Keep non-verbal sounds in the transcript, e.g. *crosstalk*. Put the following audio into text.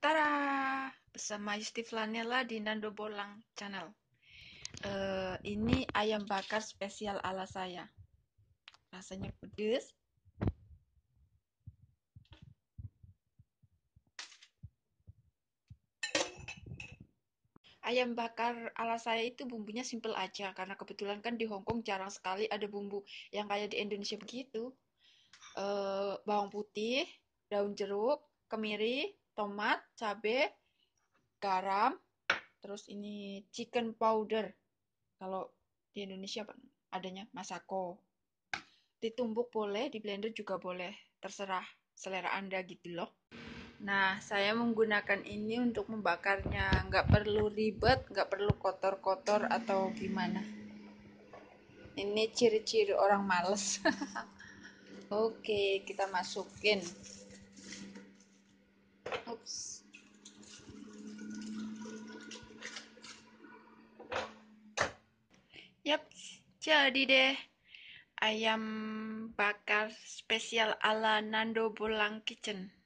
Tara! Bersama Yusti Flanella di Nando Bolang Channel. Uh, ini ayam bakar spesial ala saya. Rasanya pedes. Ayam bakar ala saya itu bumbunya simple aja karena kebetulan kan di Hong Kong jarang sekali ada bumbu yang kayak di Indonesia begitu. Uh, bawang putih, daun jeruk, kemiri, tomat, cabai, garam, terus ini chicken powder. Kalau di Indonesia adanya masako. Ditumbuk boleh, di blender juga boleh, terserah selera Anda gitu loh. Nah, saya menggunakan ini untuk membakarnya. Nggak perlu ribet, nggak perlu kotor-kotor atau gimana. Ini ciri-ciri orang males. *laughs* Oke, kita masukin. Yap, jadi deh ayam bakar spesial ala Nando Bolang Kitchen.